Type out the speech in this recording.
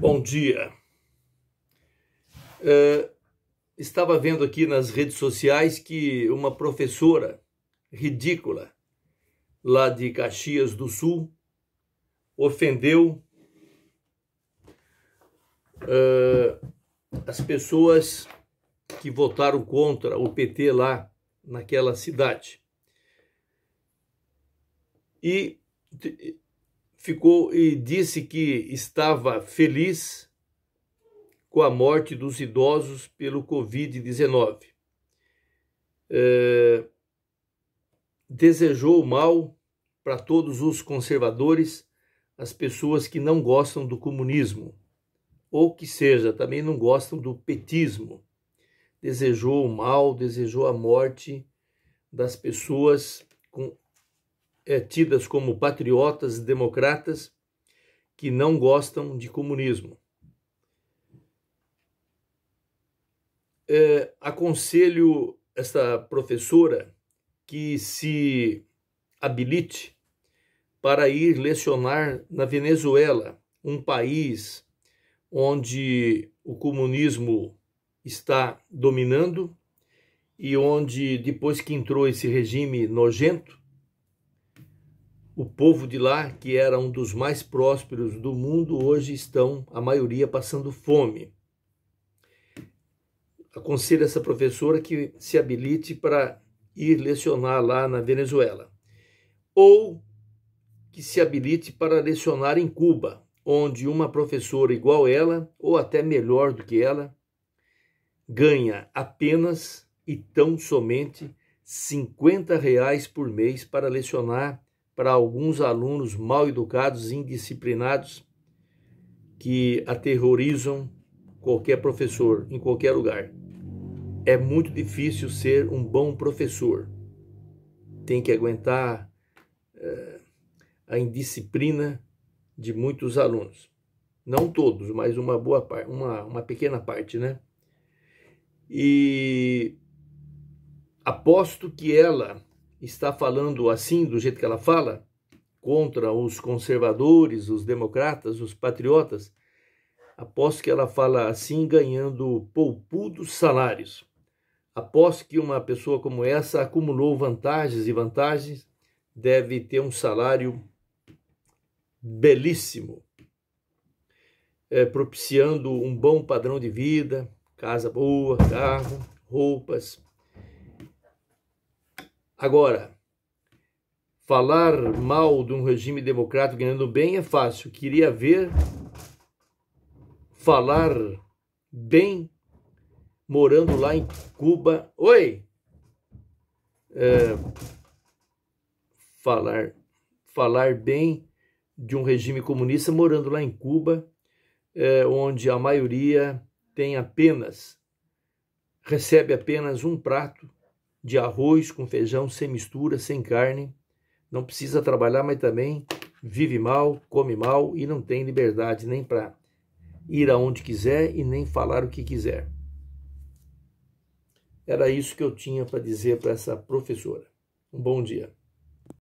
Bom dia. Uh, estava vendo aqui nas redes sociais que uma professora ridícula lá de Caxias do Sul ofendeu uh, as pessoas que votaram contra o PT lá naquela cidade. E ficou e disse que estava feliz com a morte dos idosos pelo Covid-19. É, desejou mal para todos os conservadores, as pessoas que não gostam do comunismo, ou que seja, também não gostam do petismo. Desejou o mal, desejou a morte das pessoas com é, tidas como patriotas e democratas que não gostam de comunismo. É, aconselho esta professora que se habilite para ir lecionar na Venezuela, um país onde o comunismo está dominando e onde, depois que entrou esse regime nojento, o povo de lá, que era um dos mais prósperos do mundo, hoje estão, a maioria, passando fome. Aconselho essa professora que se habilite para ir lecionar lá na Venezuela. Ou que se habilite para lecionar em Cuba, onde uma professora igual ela, ou até melhor do que ela, ganha apenas e tão somente 50 reais por mês para lecionar para alguns alunos mal educados, indisciplinados, que aterrorizam qualquer professor em qualquer lugar. É muito difícil ser um bom professor. Tem que aguentar é, a indisciplina de muitos alunos. Não todos, mas uma boa parte, uma, uma pequena parte, né? E aposto que ela está falando assim, do jeito que ela fala, contra os conservadores, os democratas, os patriotas, aposto que ela fala assim ganhando poupudos salários. Aposto que uma pessoa como essa acumulou vantagens e vantagens, deve ter um salário belíssimo, é, propiciando um bom padrão de vida, casa boa, carro, roupas, Agora, falar mal de um regime democrático ganhando bem é fácil. Queria ver falar bem morando lá em Cuba. Oi! É, falar, falar bem de um regime comunista morando lá em Cuba, é, onde a maioria tem apenas, recebe apenas um prato de arroz com feijão, sem mistura, sem carne. Não precisa trabalhar, mas também vive mal, come mal e não tem liberdade nem para ir aonde quiser e nem falar o que quiser. Era isso que eu tinha para dizer para essa professora. Um bom dia.